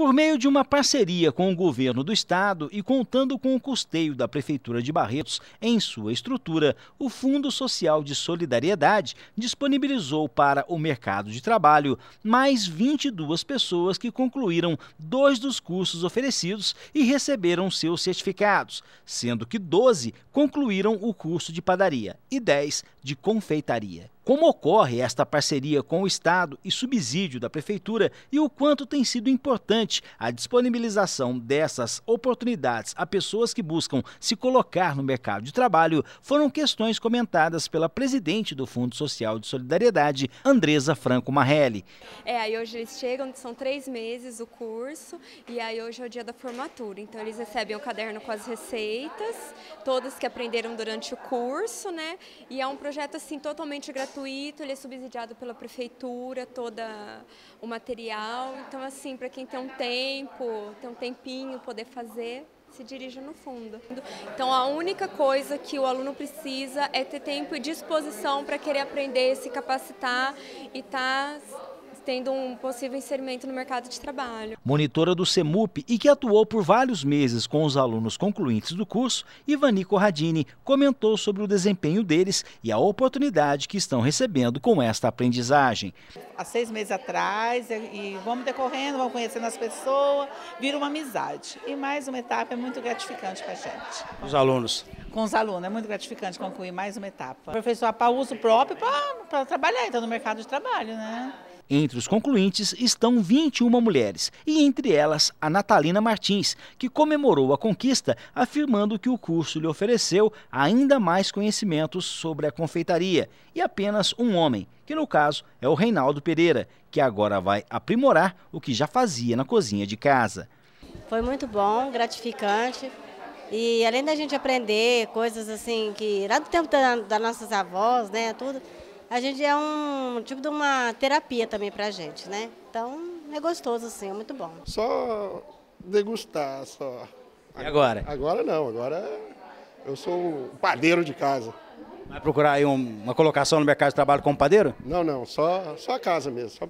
Por meio de uma parceria com o governo do estado e contando com o custeio da Prefeitura de Barretos em sua estrutura, o Fundo Social de Solidariedade disponibilizou para o mercado de trabalho mais 22 pessoas que concluíram dois dos cursos oferecidos e receberam seus certificados, sendo que 12 concluíram o curso de padaria e 10 de confeitaria. Como ocorre esta parceria com o Estado e subsídio da Prefeitura e o quanto tem sido importante a disponibilização dessas oportunidades a pessoas que buscam se colocar no mercado de trabalho foram questões comentadas pela presidente do Fundo Social de Solidariedade, Andresa Franco Marrelli. É, aí hoje eles chegam, são três meses o curso e aí hoje é o dia da formatura. Então eles recebem o um caderno com as receitas, todas que aprenderam durante o curso, né? E é um projeto assim totalmente gratuito gratuito, ele é subsidiado pela prefeitura, todo o material. Então, assim, para quem tem um tempo, tem um tempinho, poder fazer, se dirija no fundo. Então, a única coisa que o aluno precisa é ter tempo e disposição para querer aprender, se capacitar e estar. Tá tendo um possível inserimento no mercado de trabalho. Monitora do CEMUP e que atuou por vários meses com os alunos concluintes do curso, Ivani Corradini comentou sobre o desempenho deles e a oportunidade que estão recebendo com esta aprendizagem. Há seis meses atrás, e vamos decorrendo, vamos conhecendo as pessoas, vira uma amizade. E mais uma etapa é muito gratificante para a gente. Os alunos? Com os alunos, é muito gratificante concluir mais uma etapa. O professor para usa próprio para trabalhar, então no mercado de trabalho, né? Entre os concluintes estão 21 mulheres, e entre elas a Natalina Martins, que comemorou a conquista afirmando que o curso lhe ofereceu ainda mais conhecimentos sobre a confeitaria, e apenas um homem, que no caso é o Reinaldo Pereira, que agora vai aprimorar o que já fazia na cozinha de casa. Foi muito bom, gratificante. E além da gente aprender coisas assim que lá do tempo da, das nossas avós, né, tudo, a gente é um tipo de uma terapia também para a gente, né? Então é gostoso assim, é muito bom. Só degustar, só. E agora? Agora não, agora eu sou o padeiro de casa. Vai procurar aí um, uma colocação no mercado de trabalho como padeiro? Não, não, só, só a casa mesmo. Só...